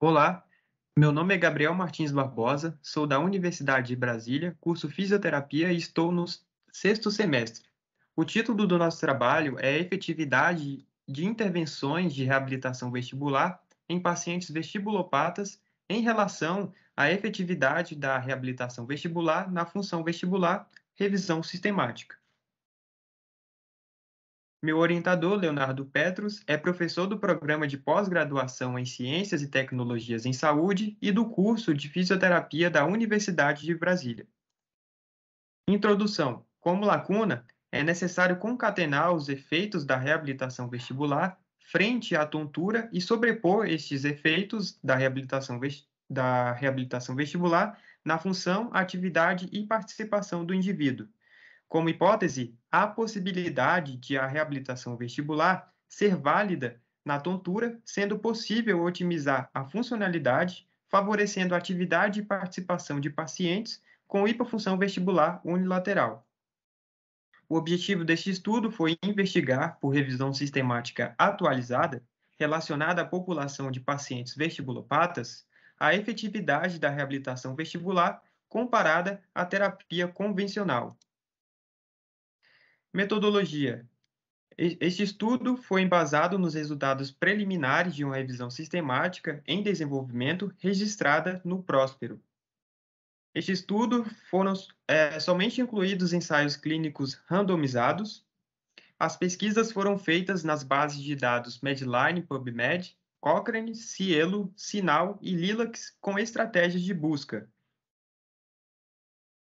Olá, meu nome é Gabriel Martins Barbosa, sou da Universidade de Brasília, curso Fisioterapia e estou no sexto semestre. O título do nosso trabalho é Efetividade de Intervenções de Reabilitação Vestibular em Pacientes Vestibulopatas em relação à efetividade da reabilitação vestibular na função vestibular, revisão sistemática. Meu orientador, Leonardo Petros, é professor do programa de pós-graduação em Ciências e Tecnologias em Saúde e do curso de Fisioterapia da Universidade de Brasília. Introdução: Como lacuna, é necessário concatenar os efeitos da reabilitação vestibular frente à tontura e sobrepor estes efeitos da reabilitação, da reabilitação vestibular na função, atividade e participação do indivíduo. Como hipótese, a possibilidade de a reabilitação vestibular ser válida na tontura, sendo possível otimizar a funcionalidade, favorecendo a atividade e participação de pacientes com hipofunção vestibular unilateral. O objetivo deste estudo foi investigar, por revisão sistemática atualizada, relacionada à população de pacientes vestibulopatas, a efetividade da reabilitação vestibular comparada à terapia convencional. Metodologia. Este estudo foi embasado nos resultados preliminares de uma revisão sistemática em desenvolvimento registrada no Próspero. Este estudo foram é, somente incluídos ensaios clínicos randomizados. As pesquisas foram feitas nas bases de dados Medline, PubMed, Cochrane, Cielo, Sinal e Lilacs com estratégias de busca,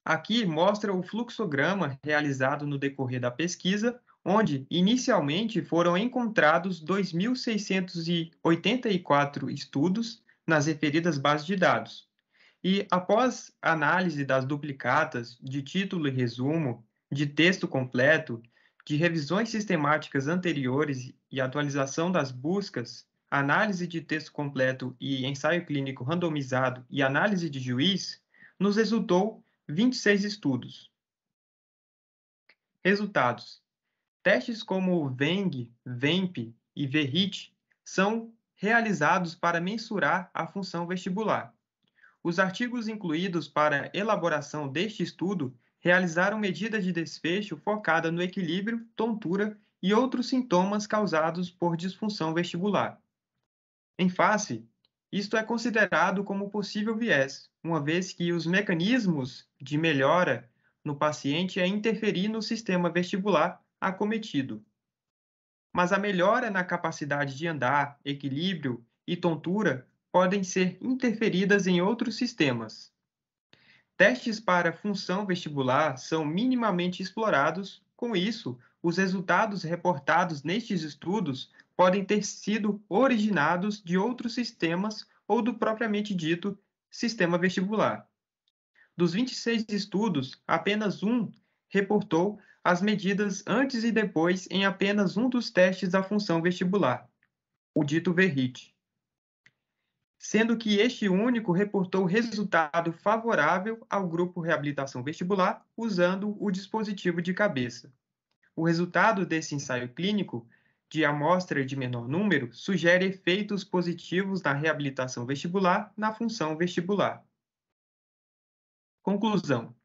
Aqui mostra o fluxograma realizado no decorrer da pesquisa, onde inicialmente foram encontrados 2.684 estudos nas referidas bases de dados. E após análise das duplicatas de título e resumo, de texto completo, de revisões sistemáticas anteriores e atualização das buscas, análise de texto completo e ensaio clínico randomizado e análise de juiz, nos resultou 26 estudos. Resultados: testes como o VENG, VEMP e VERIT são realizados para mensurar a função vestibular. Os artigos incluídos para elaboração deste estudo realizaram medidas de desfecho focada no equilíbrio, tontura e outros sintomas causados por disfunção vestibular. Em face isto é considerado como possível viés, uma vez que os mecanismos de melhora no paciente é interferir no sistema vestibular acometido. Mas a melhora na capacidade de andar, equilíbrio e tontura podem ser interferidas em outros sistemas. Testes para função vestibular são minimamente explorados, com isso, os resultados reportados nestes estudos podem ter sido originados de outros sistemas ou do propriamente dito sistema vestibular. Dos 26 estudos, apenas um reportou as medidas antes e depois em apenas um dos testes da função vestibular, o dito VERIT, sendo que este único reportou resultado favorável ao grupo reabilitação vestibular usando o dispositivo de cabeça. O resultado desse ensaio clínico de amostra de menor número sugere efeitos positivos na reabilitação vestibular na função vestibular. Conclusão: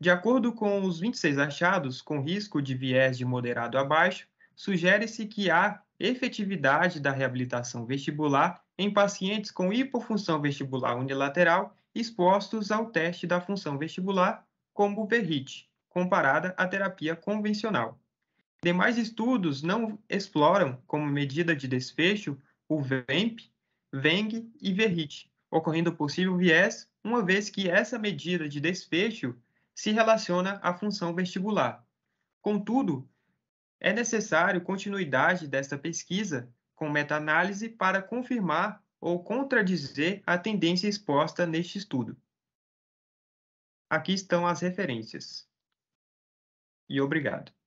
De acordo com os 26 achados, com risco de viés de moderado a baixo, sugere-se que há efetividade da reabilitação vestibular em pacientes com hipofunção vestibular unilateral expostos ao teste da função vestibular, como o PERRIT, comparada à terapia convencional. Demais estudos não exploram como medida de desfecho o VEMP, VENG e VERIT, ocorrendo possível viés, uma vez que essa medida de desfecho se relaciona à função vestibular. Contudo, é necessário continuidade desta pesquisa com meta-análise para confirmar ou contradizer a tendência exposta neste estudo. Aqui estão as referências. E obrigado.